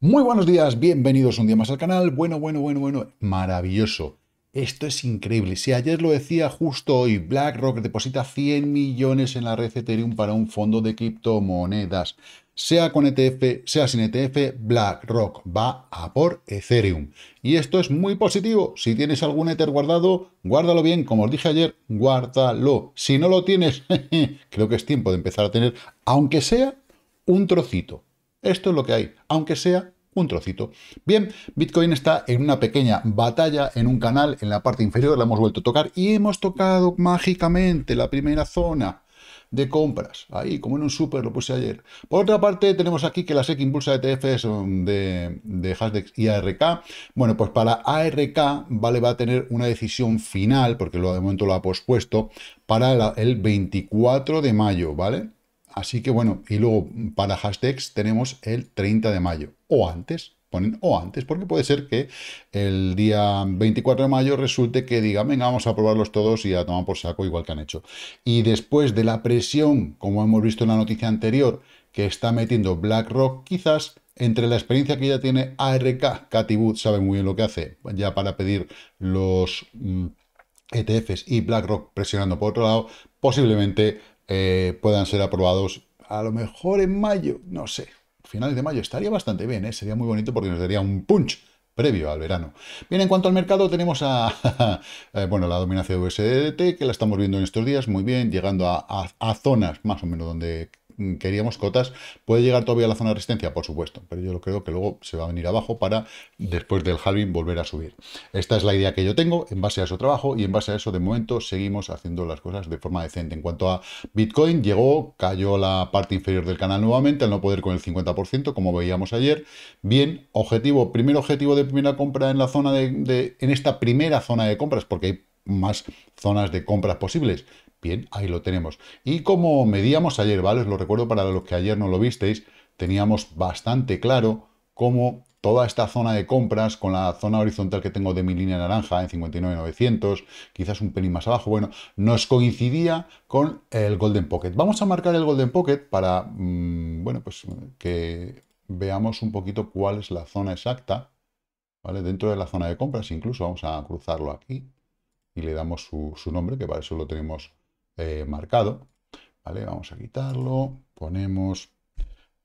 Muy buenos días, bienvenidos un día más al canal. Bueno, bueno, bueno, bueno, maravilloso. Esto es increíble. Si ayer lo decía justo hoy, BlackRock deposita 100 millones en la red Ethereum para un fondo de criptomonedas. Sea con ETF, sea sin ETF, BlackRock va a por Ethereum. Y esto es muy positivo. Si tienes algún Ether guardado, guárdalo bien. Como os dije ayer, guárdalo. Si no lo tienes, creo que es tiempo de empezar a tener, aunque sea un trocito esto es lo que hay, aunque sea un trocito. Bien, Bitcoin está en una pequeña batalla en un canal en la parte inferior, la hemos vuelto a tocar y hemos tocado mágicamente la primera zona de compras, ahí como en un super lo puse ayer. Por otra parte tenemos aquí que la SEC impulsa ETFs um, de, de Hasdex y ARK. Bueno, pues para ARK vale va a tener una decisión final, porque lo, de momento lo ha pospuesto, para el 24 de mayo, ¿vale? Así que bueno, y luego mm, para hashtags tenemos el 30 de mayo o antes, ponen o antes, porque puede ser que el día 24 de mayo resulte que digan, venga, vamos a probarlos todos y a tomar por saco igual que han hecho. Y después de la presión, como hemos visto en la noticia anterior, que está metiendo BlackRock, quizás entre la experiencia que ya tiene ARK, Wood sabe muy bien lo que hace, ya para pedir los... Mm, ETFs y BlackRock presionando por otro lado, posiblemente eh, puedan ser aprobados a lo mejor en mayo, no sé, finales de mayo, estaría bastante bien, ¿eh? sería muy bonito porque nos daría un punch previo al verano. Bien, en cuanto al mercado tenemos a, eh, bueno, la dominancia de USDT, que la estamos viendo en estos días, muy bien, llegando a zonas más o menos donde Mm, queríamos cotas. ¿Puede llegar todavía a la zona de resistencia? Por supuesto, pero yo creo que luego se va a venir abajo para después del halving volver a subir. Esta es la idea que yo tengo en base a eso trabajo y en base a eso de momento seguimos haciendo las cosas de forma decente. En cuanto a Bitcoin, llegó, cayó la parte inferior del canal nuevamente al no poder con el 50% como veíamos ayer. Bien, objetivo, primer objetivo de primera compra en la zona de en esta primera zona de compras porque hay más zonas de compras posibles Bien, ahí lo tenemos. Y como medíamos ayer, ¿vale? Os lo recuerdo para los que ayer no lo visteis, teníamos bastante claro cómo toda esta zona de compras con la zona horizontal que tengo de mi línea naranja en 59.900, quizás un pelín más abajo, bueno, nos coincidía con el Golden Pocket. Vamos a marcar el Golden Pocket para, mm, bueno, pues que veamos un poquito cuál es la zona exacta, ¿vale? Dentro de la zona de compras incluso, vamos a cruzarlo aquí y le damos su, su nombre, que para eso lo tenemos eh, marcado. ¿Vale? Vamos a quitarlo, ponemos,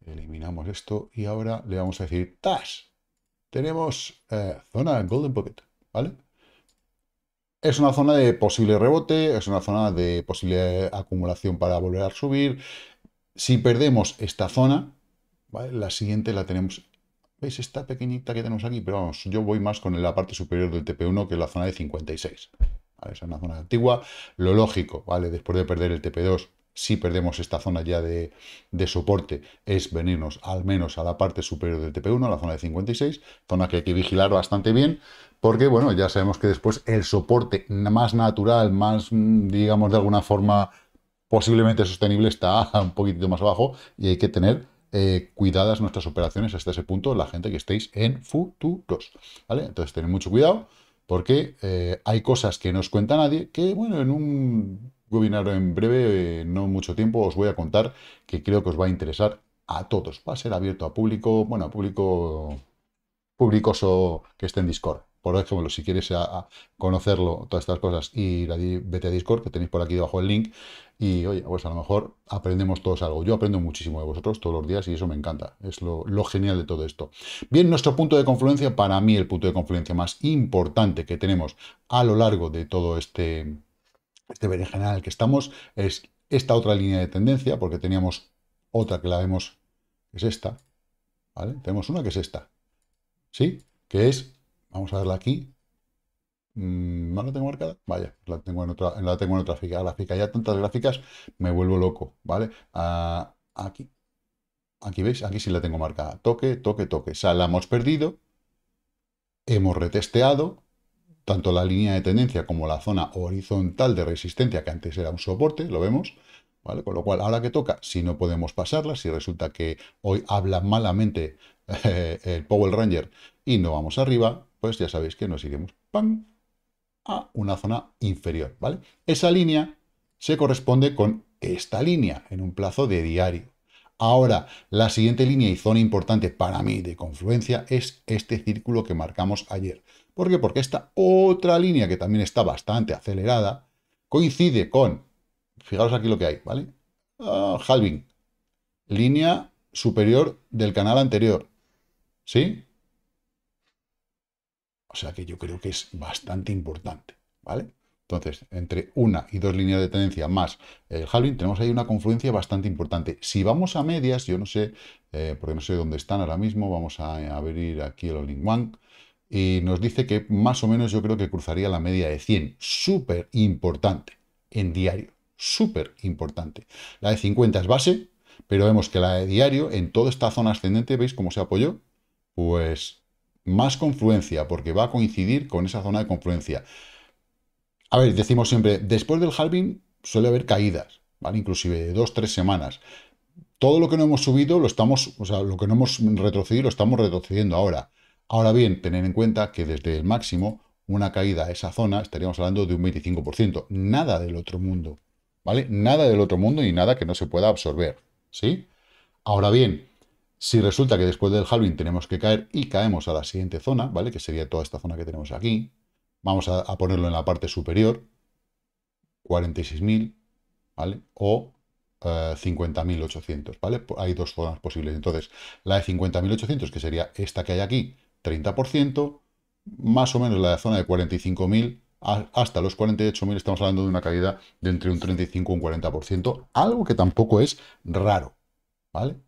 eliminamos esto y ahora le vamos a decir ¡TAS! Tenemos eh, zona Golden Pocket, ¿vale? Es una zona de posible rebote, es una zona de posible acumulación para volver a subir. Si perdemos esta zona, la siguiente la tenemos ¿Veis esta pequeñita que tenemos aquí? Pero vamos, yo voy más con la parte superior del TP1 que la zona de 56. Esa es una zona antigua. Lo lógico, ¿vale? Después de perder el TP2, si perdemos esta zona ya de, soporte, es venirnos al menos a la parte superior del TP1, a la zona de 56, zona que hay que vigilar bastante bien, porque, bueno, ya sabemos que después el soporte más natural, más, mm, digamos, de alguna forma posiblemente sostenible, está un poquitito más abajo y hay que tener eh, cuidadas nuestras operaciones hasta ese punto, la gente que estéis en futuros, ¿vale? Entonces, tened mucho cuidado porque eh, hay cosas que no os cuenta nadie, que bueno, en un webinar en breve, eh, no mucho tiempo, os voy a contar que creo que os va a interesar a todos. Va a ser abierto a público, bueno, a público o que esté en Discord por ejemplo, si quieres conocerlo, todas estas cosas, y vete a Discord, que tenéis por aquí debajo el link, y oye, pues a lo mejor aprendemos todos algo. Yo aprendo muchísimo de vosotros todos los días y eso me encanta. Es lo, genial de todo esto. Bien, nuestro punto de confluencia, para mí el punto de confluencia más importante que tenemos a lo largo de todo este, este en que estamos, es esta otra línea de tendencia, porque teníamos otra que la vemos, es esta, ¿vale? Tenemos una que es esta, ¿sí? Que es Vamos a verla aquí. Mm, ¿No la tengo marcada? Vaya, la tengo en otra, la tengo otra gráfica. Ya tantas gráficas me vuelvo loco, ¿vale? Ah, aquí. Aquí veis, aquí sí la tengo marcada. Toque, toque, toque. O sea, la hemos perdido. Hemos retesteado tanto la línea de tendencia como la zona horizontal de resistencia, que antes era un soporte, lo vemos. ¿Vale? Con lo cual, ahora que toca, si no podemos pasarla, si resulta que hoy habla malamente eh, el Power Ranger y no vamos arriba, pues ya sabéis que nos iremos ¡pam! a una zona inferior, ¿vale? Esa línea se corresponde con esta línea en un plazo de diario. Ahora, la siguiente línea y zona importante para mí de confluencia es este círculo que marcamos ayer. ¿Por qué? Porque esta otra línea, que también está bastante acelerada, coincide con, fijaros aquí lo que hay, ¿vale? Ah, halving, línea superior del canal anterior, ¿sí? O sea que yo creo que es bastante importante, ¿vale? Entonces, entre una y dos líneas de tendencia más el eh, Halloween, tenemos ahí una confluencia bastante importante. Si vamos a medias, yo no sé, eh, porque no sé dónde están ahora mismo, vamos a abrir aquí el Olin y nos dice que más o menos yo creo que cruzaría la media de 100. Súper importante en diario, súper importante. La de 50 es base, pero vemos que la de diario, en toda esta zona ascendente, ¿veis cómo se apoyó? Pues más confluencia, porque va a coincidir con esa zona de confluencia. A ver, decimos siempre, después del halving suele haber caídas, ¿vale? Inclusive de dos, tres semanas. Todo lo que no hemos subido, lo estamos, o sea, lo que no hemos retrocedido, lo estamos retrocediendo ahora. Ahora bien, tener en cuenta que desde el máximo, una caída a esa zona, estaríamos hablando de un 25%. Nada del otro mundo, ¿vale? Nada del otro mundo y nada que no se pueda absorber, ¿sí? Ahora bien, si resulta que después del halving tenemos que caer y caemos a la siguiente zona, ¿vale? Que sería toda esta zona que tenemos aquí. Vamos a, ponerlo en la parte superior. 46.000, ¿vale? O 50.800, eh, ¿vale? Hay dos zonas posibles. Entonces, la de 50.800, que sería esta que hay aquí, 30%, más o menos la de zona de 45.000 hasta los 48.000 estamos hablando de una caída de entre un 35 y un 40%, algo que tampoco es raro, ¿vale?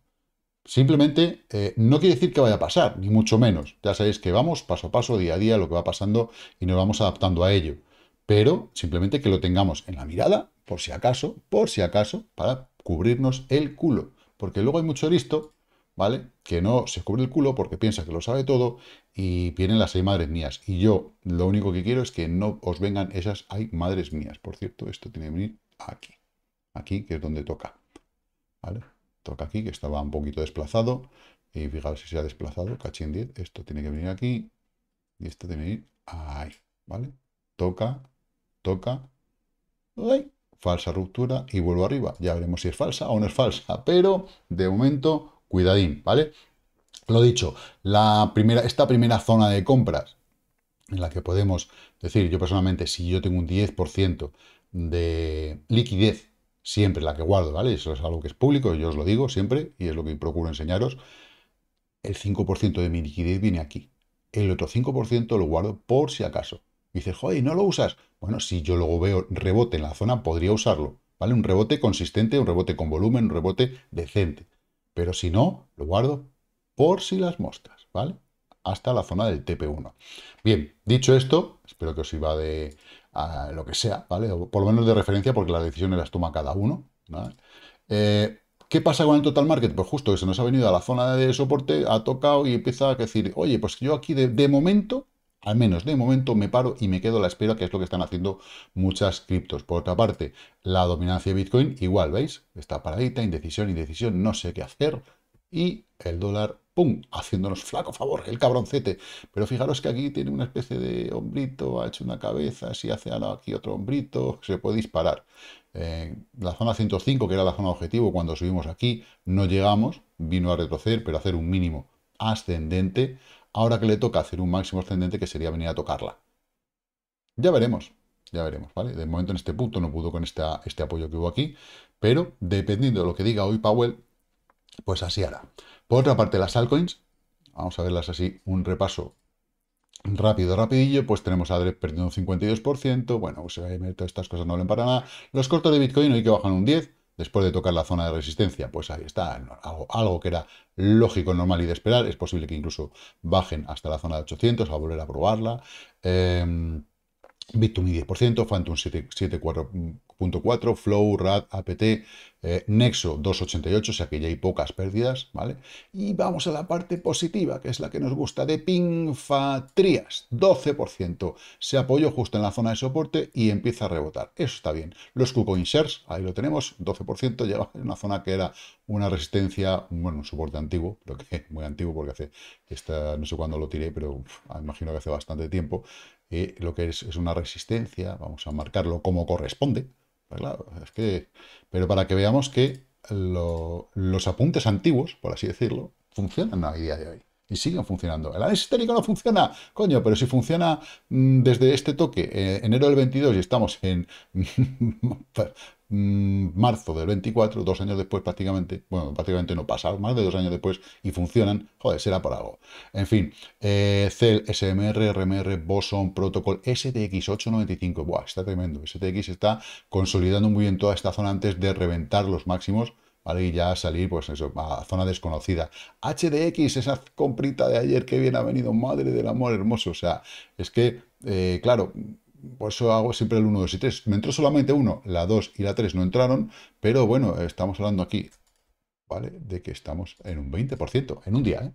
Simplemente eh, no quiere decir que vaya a pasar, ni mucho menos. Ya sabéis que vamos paso a paso, día a día, lo que va pasando y nos vamos adaptando a ello. Pero simplemente que lo tengamos en la mirada, por si acaso, por si acaso, para cubrirnos el culo. Porque luego hay mucho listo, ¿vale? Que no se cubre el culo porque piensa que lo sabe todo y vienen las hay madres mías. Y yo lo único que quiero es que no os vengan esas hay madres mías. Por cierto, esto tiene que venir aquí. Aquí, que es donde toca. ¿Vale? toca aquí, que estaba un poquito desplazado, y fijaros si se ha desplazado, cachín 10, esto tiene que venir aquí, y esto tiene que ir. ahí, ¿vale? Toca, toca, falsa ruptura, y vuelvo arriba, ya veremos si es falsa o no es falsa, pero de momento, cuidadín, ¿vale? Lo dicho, la primera, esta primera zona de compras, en la que podemos decir, yo personalmente, si yo tengo un 10% de liquidez siempre la que guardo, ¿vale? Eso es algo que es público, yo os lo digo siempre y es lo que procuro enseñaros. El 5% de mi liquidez viene aquí. El otro 5% lo guardo por si acaso. dices, joder, ¿no lo usas? Bueno, si yo luego veo rebote en la zona, podría usarlo, ¿vale? Un rebote consistente, un rebote con volumen, un rebote decente. Pero si no, lo guardo por si las moscas, ¿vale? Hasta la zona del TP1. Bien, dicho esto, espero que os iba de lo que sea, ¿vale? por lo menos de referencia, porque las decisiones las toma cada uno. Eh, ¿Qué pasa con el total market? Pues justo que se nos ha venido a la zona de soporte, ha tocado y empieza a decir, oye, pues yo aquí de, de momento, al menos de momento, me paro y me quedo a la espera, que es lo que están haciendo muchas criptos. Por otra parte, la dominancia de Bitcoin, igual, ¿veis? Está paradita, indecisión, indecisión, no sé qué hacer. Y el dólar ¡pum!, haciéndonos flaco favor, el cabroncete. Pero fijaros que aquí tiene una especie de hombrito, ha hecho una cabeza, así hace aquí otro hombrito, se puede disparar. Eh, la zona 105, que era la zona objetivo, cuando subimos aquí, no llegamos, vino a retroceder, pero hacer un mínimo ascendente. Ahora que le toca hacer un máximo ascendente, que sería venir a tocarla. Ya veremos, ya veremos, ¿vale? De momento en este punto no pudo con esta, este apoyo que hubo aquí, pero dependiendo de lo que diga hoy Powell, pues así hará. Por otra parte, las altcoins, vamos a verlas así, un repaso rápido, rapidillo, pues tenemos a Drep perdiendo un 52%, bueno, pues eh, todas estas cosas no valen para nada. Los cortos de Bitcoin hay que bajan un 10%, después de tocar la zona de resistencia, pues ahí está, algo, que era lógico, normal y de esperar, es posible que incluso bajen hasta la zona de 800 a volver a probarla. Eh, bit 10%, Phantom 7,4%, .4, Flow, RAD, APT, eh, Nexo 2.88, o sea que ya hay pocas pérdidas, ¿vale? Y vamos a la parte positiva, que es la que nos gusta, de Trias, 12%. Se apoyó justo en la zona de soporte y empieza a rebotar. Eso está bien. Los KuCoin Shares, ahí lo tenemos, 12%, lleva en una zona que era una resistencia, bueno, un soporte antiguo, pero que muy antiguo porque hace, no sé cuándo lo tiré, pero imagino que hace bastante tiempo, eh, lo que es, es una resistencia, vamos a marcarlo como corresponde, pues es que... Pero para que veamos que los apuntes antiguos, por así decirlo, funcionan a día de hoy. Y siguen funcionando. El análisis técnico no funciona, coño, pero si funciona mm, desde este toque, eh, enero del 22, y estamos en Mm, marzo del 24, dos años después prácticamente, bueno, prácticamente no pasa, más de dos años después, y funcionan, joder, será por algo. En fin, eh, CEL, SMR, RMR, Boson, Protocol, STX895, buah, está tremendo, STX está consolidando muy bien toda esta zona antes de reventar los máximos, ¿Vale? Y ya salir, pues eso, a zona desconocida. HDX, esa comprita de ayer que bien ha venido, madre del amor hermoso. O sea, es que, eh, claro, por pues eso hago siempre el 1, 2 y 3. Me entró solamente uno, la 2 y la 3 no entraron, pero bueno, estamos hablando aquí, ¿vale? De que estamos en un 20%, en un día, ¿eh?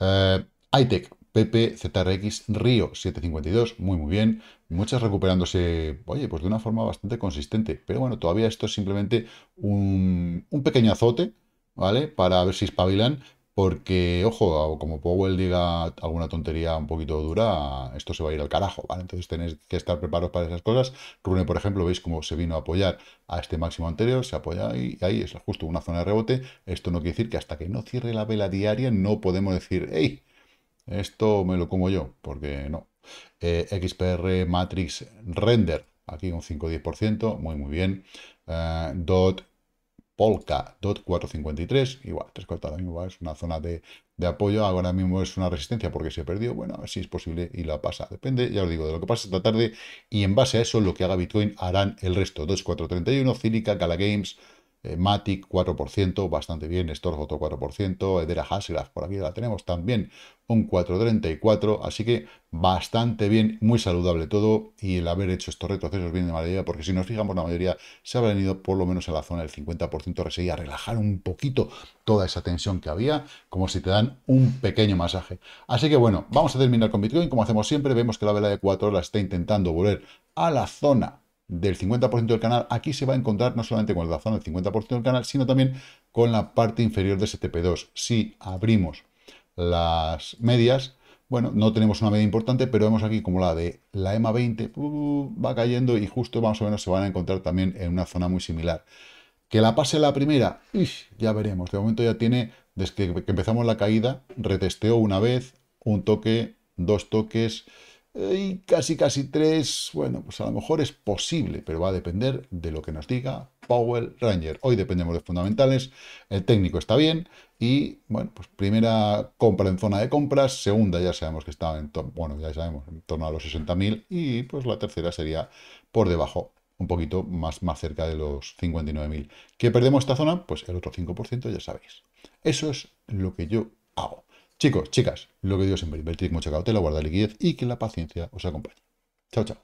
eh ITEC, PP, ZRX, Río, 752, muy muy bien. Muchas recuperándose, oye, pues de una forma bastante consistente. Pero bueno, todavía esto es simplemente un, un pequeño azote, ¿vale? Para ver si espabilan, porque, ojo, como Powell diga alguna tontería un poquito dura, esto se va a ir al carajo, ¿vale? Entonces tenéis que estar preparados para esas cosas. Rune, por ejemplo, veis cómo se vino a apoyar a este máximo anterior, se apoya y ahí es justo una zona de rebote. Esto no quiere decir que hasta que no cierre la vela diaria no podemos decir, hey, esto me lo como yo, porque no. Eh, XPR Matrix Render, aquí un 5-10%, muy muy bien. Eh, DOT Polka.453, igual, tres de ahora es una zona de, apoyo, ahora mismo es una resistencia porque se perdió, bueno, a si es posible y la pasa, depende, ya os digo, de lo que pasa esta tarde y en base a eso lo que haga Bitcoin harán el resto, 2431, Cílica, Gala Games, eh, Matic 4%, bastante bien, Storz otro 4%, Edera Hasselhoff, por aquí la tenemos también, un 4,34, así que bastante bien, muy saludable todo, y el haber hecho estos retrocesos bien de mayoría, porque si nos fijamos, la mayoría se habrán ido por lo menos a la zona del 50% a relajar un poquito toda esa tensión que había, como si te dan un pequeño masaje. Así que bueno, vamos a terminar con Bitcoin, como hacemos siempre, vemos que la vela de 4 horas está intentando volver a la zona del 50% del canal, aquí se va a encontrar no solamente con la zona del 50% del canal, sino también con la parte inferior de stp 2 Si abrimos las medias, bueno, no tenemos una media importante, pero vemos aquí como la de la EMA 20 uh, va cayendo y justo más o menos se van a encontrar también en una zona muy similar. Que la pase la primera, ya veremos. De momento ya tiene, desde que empezamos la caída, retesteó una vez, un toque, dos toques, y casi casi tres bueno, pues a lo mejor es posible, pero va a depender de lo que nos diga Powell Ranger. Hoy dependemos de fundamentales, el técnico está bien y, bueno, pues primera compra en zona de compras, segunda ya sabemos que está en, bueno, ya sabemos, en torno a los 60.000 y pues la tercera sería por debajo, un poquito más, más cerca de los 59.000. ¿Que perdemos esta zona? Pues el otro 5%, ya sabéis. Eso es lo que yo Chicos, chicas, lo que digo siempre, con mucho cautela, guarda liquidez y que la paciencia os acompañe. Chao, chao.